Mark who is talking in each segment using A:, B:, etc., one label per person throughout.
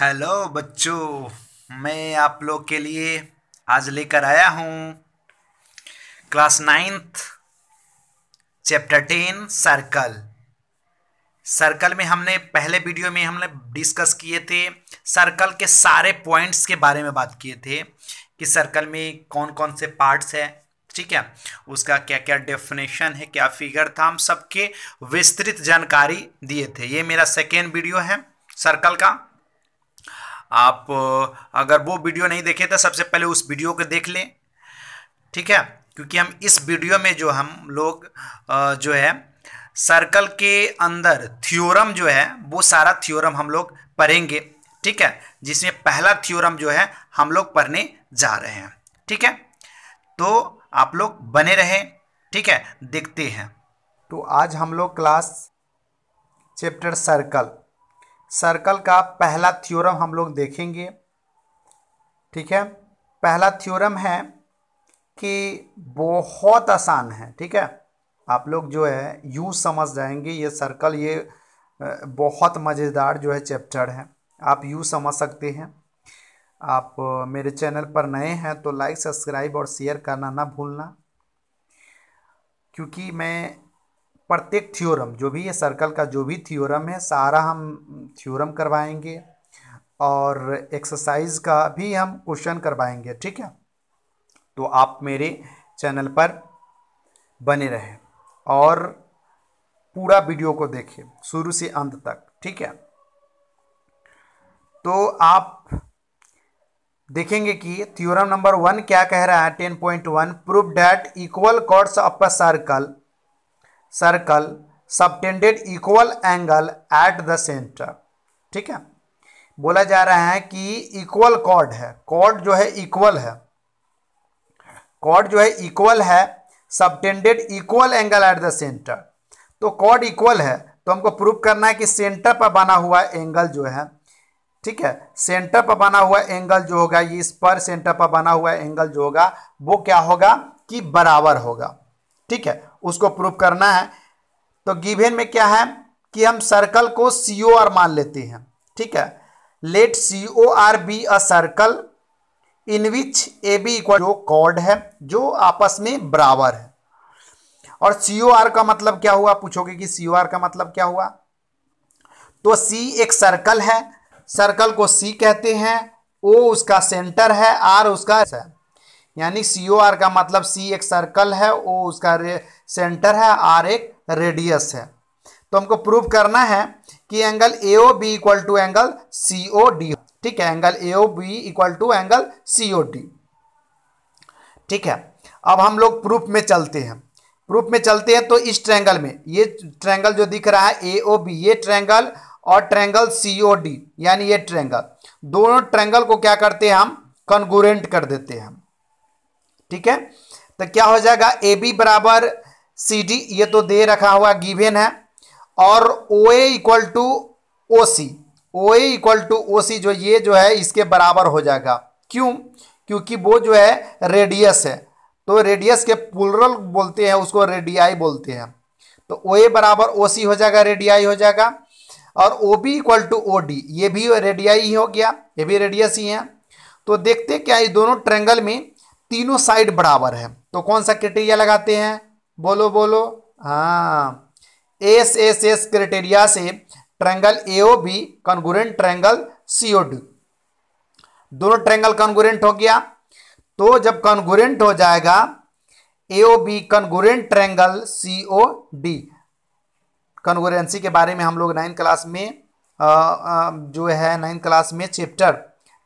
A: hello बच्चों मैं आप लोग के लिए आज लेकर आया हूँ class ninth chapter ten circle circle में हमने पहले वीडियो में हमने डिस्कस किए थे सर्कल के सारे पॉइंट्स के बारे में बात किए थे कि सर्कल में कौन कौन से पार्ट्स है ठीक है उसका क्या क्या डेफिनेशन है क्या फिगर था हम सबके विस्तृत जानकारी दिए थे ये मेरा सेकेंड वीडियो है सर्कल का आप अगर वो वीडियो नहीं देखे तो सबसे पहले उस वीडियो को देख लें ठीक है क्योंकि हम इस वीडियो में जो हम लोग जो है सर्कल के अंदर थ्योरम जो है वो सारा थ्योरम हम लोग पढ़ेंगे ठीक है जिसमें पहला थ्योरम जो है हम लोग पढ़ने जा रहे हैं ठीक है तो आप लोग बने रहें ठीक है देखते हैं तो आज हम लोग क्लास चैप्टर सर्कल सर्कल का पहला थ्योरम हम लोग देखेंगे ठीक है पहला थ्योरम है कि बहुत आसान है ठीक है आप लोग जो है यूँ समझ जाएंगे ये सर्कल ये बहुत मज़ेदार जो है चैप्टर है आप यूँ समझ सकते हैं आप मेरे चैनल पर नए हैं तो लाइक सब्सक्राइब और शेयर करना ना भूलना क्योंकि मैं प्रत्येक थ्योरम जो भी ये सर्कल का जो भी थ्योरम है सारा हम थ्योरम करवाएंगे और एक्सरसाइज का भी हम क्वेश्चन करवाएंगे ठीक है तो आप मेरे चैनल पर बने रहें और पूरा वीडियो को देखें शुरू से अंत तक ठीक है तो आप देखेंगे कि थ्योरम नंबर वन क्या कह रहा है ten point one prove that equal chords of a circle circle subtended equal angle at the center ठीक है बोला जा रहा है कि इक्वल कॉर्ड है कॉर्ड जो है इक्वल है कॉर्ड जो है इक्वल है subtended equal angle at the center तो कॉर्ड इक्वल है तो हमको प्रूव करना है कि सेंटर पर बना हुआ एंगल जो है ठीक है सेंटर पर बना हुआ एंगल जो होगा ये इस पर सेंटर पर बना हुआ एंगल जो होगा वो क्या होगा कि बराबर होगा ठीक है उसको प्रूव करना है तो गिवेन में क्या है कि हम सर्कल को सी ओ आर मान लेते हैं ठीक है let C O R be a circle in which A B equal जो कॉर्ड है जो आपस में बराबर है और सी ओ आर का मतलब क्या हुआ पूछोगे कि सी ओ आर का मतलब क्या हुआ तो सी एक सर्कल है सर्कल को सी कहते हैं ओ उसका सेंटर है आर उसका है यानी सी ओ आर का मतलब सी एक सर्कल है ओ उसका सेंटर है आर एक रेडियस है तो हमको प्रूव करना है कि angle A O B equal to angle C O D ठीक है angle A O B equal to angle C O D ठीक है अब हम लोग प्रूफ में चलते हैं प्रूफ में चलते हैं तो इस ट्रैंगल में ये ट्रैंगल जो दिख रहा है ए ओ बी ये ट्रैंगल और ट्रैंगल सी ओ डी यानी ये ट्रैंगल दोनों ट्रैंगल को क्या करते हैं हम कन्गूरेंट कर देते हैं ठीक है तो क्या हो जाएगा ए बी बराबर सी डी ये तो दे रखा हुआ गिवेन है और O A equal to O C O A equal to O C जो ये जो है इसके बराबर हो जाएगा क्यों क्योंकि वो जो है रेडियस है तो रेडियस के पुलरल बोलते हैं उसको रेडियाई बोलते हैं तो ओ ए बराबर ओ सी हो जाएगा रेडियाई हो जाएगा और O B equal to O D ये भी रेडियाई ही हो गया ये भी रेडियस ही है तो देखते क्या ये दोनों ट्रेंगल में तीनों साइड बराबर है तो कौन सा क्रिटेरिया लगाते हैं बोलो बोलो हाँ एस एस एस क्रिटेरिया से triangle A O B congruent triangle C O D दोनों ट्रैंगल कॉन्गुरेंट हो गया तो जब कॉन्गुरेंट हो जाएगा A O B congruent triangle C O D congruency के बारे में हम लोग नाइन्थ क्लास में आ, आ, जो है नाइन्थ क्लास में चैप्टर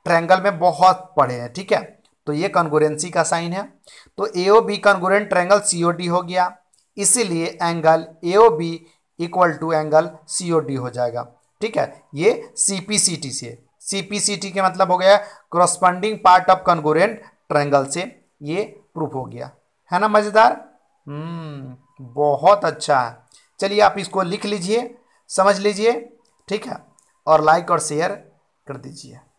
A: ट्रैंगल में बहुत पढ़े हैं ठीक है तो ये कॉन्गोरेंसी का साइन है तो A O B congruent triangle C O D हो गया इसीलिए angle A O B equal to angle C O D हो जाएगा ठीक है ये सी पी सी टी से सी पी सी टी के मतलब हो गया corresponding part of congruent triangle से ये प्रूफ हो गया है ना मज़ेदार हम्म, बहुत अच्छा है चलिए आप इसको लिख लीजिए समझ लीजिए ठीक है और लाइक और शेयर कर दीजिए